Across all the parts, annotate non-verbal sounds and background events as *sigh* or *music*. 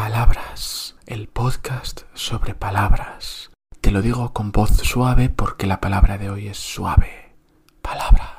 Palabras, el podcast sobre palabras. Te lo digo con voz suave porque la palabra de hoy es suave. Palabras.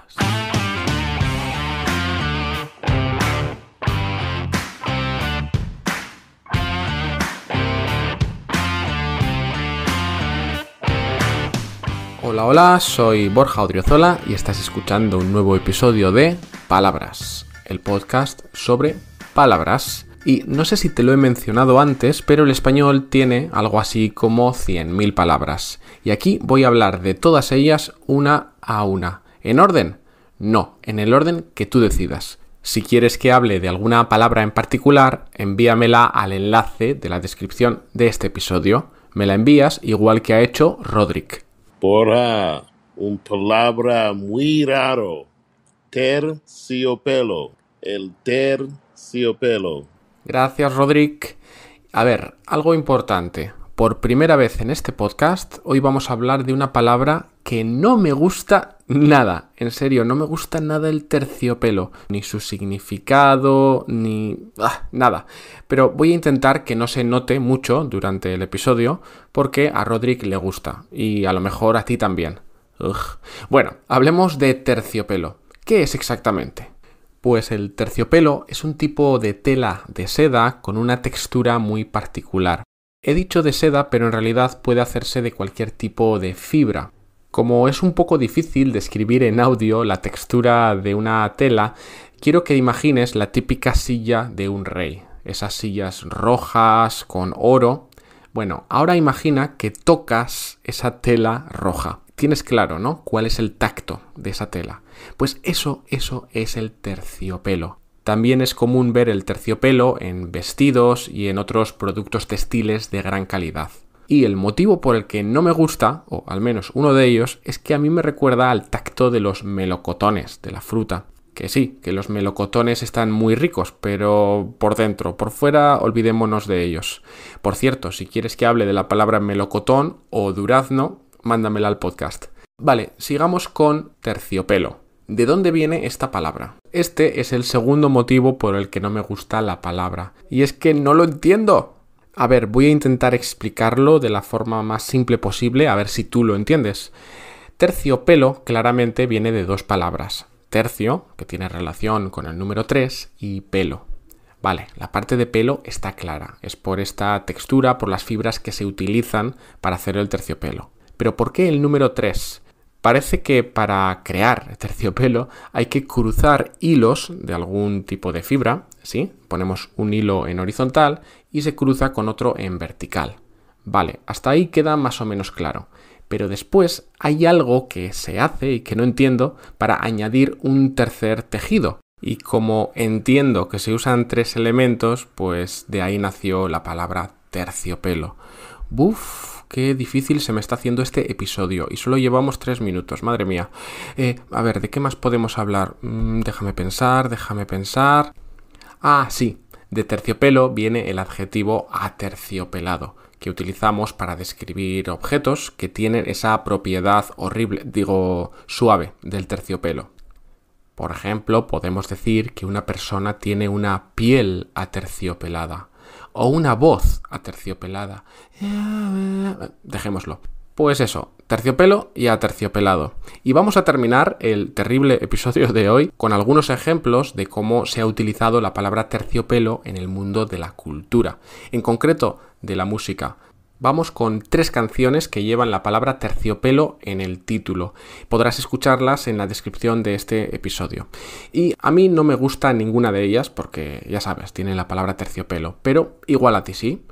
Hola, hola, soy Borja Odriozola y estás escuchando un nuevo episodio de Palabras, el podcast sobre palabras. Y no sé si te lo he mencionado antes, pero el español tiene algo así como 100.000 palabras. Y aquí voy a hablar de todas ellas una a una. ¿En orden? No, en el orden que tú decidas. Si quieres que hable de alguna palabra en particular, envíamela al enlace de la descripción de este episodio. Me la envías igual que ha hecho Rodrick. Porra, una palabra muy raro. Terciopelo. El terciopelo. Gracias, Rodrick. A ver, algo importante. Por primera vez en este podcast, hoy vamos a hablar de una palabra que no me gusta nada. En serio, no me gusta nada el terciopelo, ni su significado, ni... Ah, nada. Pero voy a intentar que no se note mucho durante el episodio, porque a Rodrick le gusta, y a lo mejor a ti también. Bueno, hablemos de terciopelo. ¿Qué es exactamente? Pues el terciopelo es un tipo de tela de seda con una textura muy particular. He dicho de seda, pero en realidad puede hacerse de cualquier tipo de fibra. Como es un poco difícil describir en audio la textura de una tela, quiero que imagines la típica silla de un rey. Esas sillas rojas con oro. Bueno, ahora imagina que tocas esa tela roja tienes claro, ¿no? ¿Cuál es el tacto de esa tela? Pues eso, eso es el terciopelo. También es común ver el terciopelo en vestidos y en otros productos textiles de gran calidad. Y el motivo por el que no me gusta, o al menos uno de ellos, es que a mí me recuerda al tacto de los melocotones, de la fruta. Que sí, que los melocotones están muy ricos, pero por dentro, por fuera, olvidémonos de ellos. Por cierto, si quieres que hable de la palabra melocotón o durazno, mándamela al podcast. Vale, sigamos con terciopelo. ¿De dónde viene esta palabra? Este es el segundo motivo por el que no me gusta la palabra. Y es que no lo entiendo. A ver, voy a intentar explicarlo de la forma más simple posible, a ver si tú lo entiendes. Terciopelo claramente viene de dos palabras. Tercio, que tiene relación con el número 3, y pelo. Vale, la parte de pelo está clara. Es por esta textura, por las fibras que se utilizan para hacer el terciopelo. Pero ¿por qué el número 3? Parece que para crear *laughs* terciopelo hay que cruzar hilos de algún tipo de fibra, ¿sí? Ponemos un hilo en horizontal y se cruza con otro en vertical. Vale, hasta ahí queda más o menos claro. Pero después hay algo que se hace y que no entiendo para añadir un tercer tejido. Y como entiendo que se usan tres elementos, pues de ahí nació la palabra terciopelo. Buf, qué difícil se me está haciendo este episodio y solo llevamos tres minutos, madre mía. Eh, a ver, ¿de qué más podemos hablar? Mm, déjame pensar, déjame pensar. Ah, sí, de terciopelo viene el adjetivo aterciopelado que utilizamos para describir objetos que tienen esa propiedad horrible, digo, suave del terciopelo. Por ejemplo, podemos decir que una persona tiene una piel aterciopelada o una voz aterciopelada. Dejémoslo. Pues eso, terciopelo y aterciopelado. Y vamos a terminar el terrible episodio de hoy con algunos ejemplos de cómo se ha utilizado la palabra terciopelo en el mundo de la cultura, en concreto de la música vamos con tres canciones que llevan la palabra terciopelo en el título. Podrás escucharlas en la descripción de este episodio. Y a mí no me gusta ninguna de ellas porque, ya sabes, tiene la palabra terciopelo, pero igual a ti sí.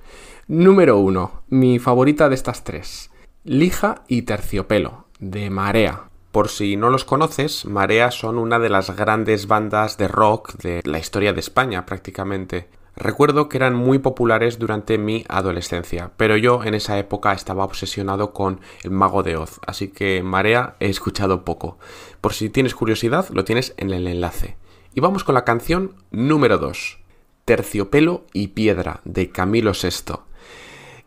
Número 1, mi favorita de estas tres, Lija y Terciopelo, de Marea. Por si no los conoces, Marea son una de las grandes bandas de rock de la historia de España prácticamente. Recuerdo que eran muy populares durante mi adolescencia, pero yo en esa época estaba obsesionado con el mago de Oz, así que Marea he escuchado poco. Por si tienes curiosidad, lo tienes en el enlace. Y vamos con la canción número 2, Terciopelo y Piedra, de Camilo VI.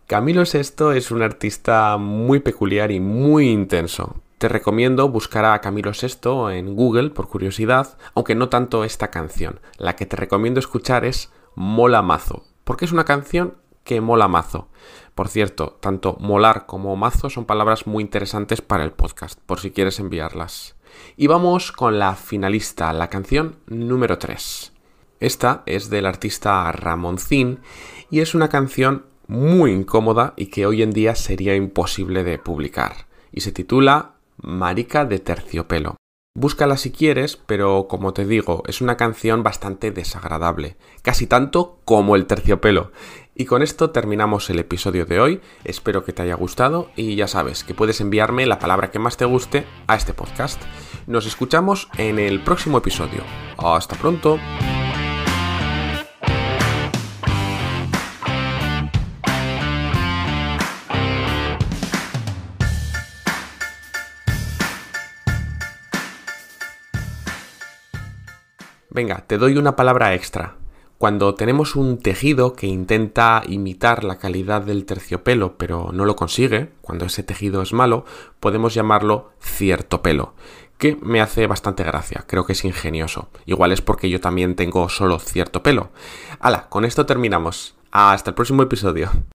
Camilo VI es un artista muy peculiar y muy intenso. Te recomiendo buscar a Camilo VI en Google por curiosidad, aunque no tanto esta canción. La que te recomiendo escuchar es mola mazo. Porque es una canción que mola mazo. Por cierto, tanto molar como mazo son palabras muy interesantes para el podcast, por si quieres enviarlas. Y vamos con la finalista, la canción número 3. Esta es del artista Ramoncín y es una canción muy incómoda y que hoy en día sería imposible de publicar. Y se titula Marica de terciopelo. Búscala si quieres, pero como te digo, es una canción bastante desagradable, casi tanto como el terciopelo. Y con esto terminamos el episodio de hoy, espero que te haya gustado y ya sabes que puedes enviarme la palabra que más te guste a este podcast. Nos escuchamos en el próximo episodio. Hasta pronto. Venga, te doy una palabra extra. Cuando tenemos un tejido que intenta imitar la calidad del terciopelo pero no lo consigue, cuando ese tejido es malo, podemos llamarlo cierto pelo, que me hace bastante gracia, creo que es ingenioso. Igual es porque yo también tengo solo cierto pelo. Hala, con esto terminamos. Hasta el próximo episodio.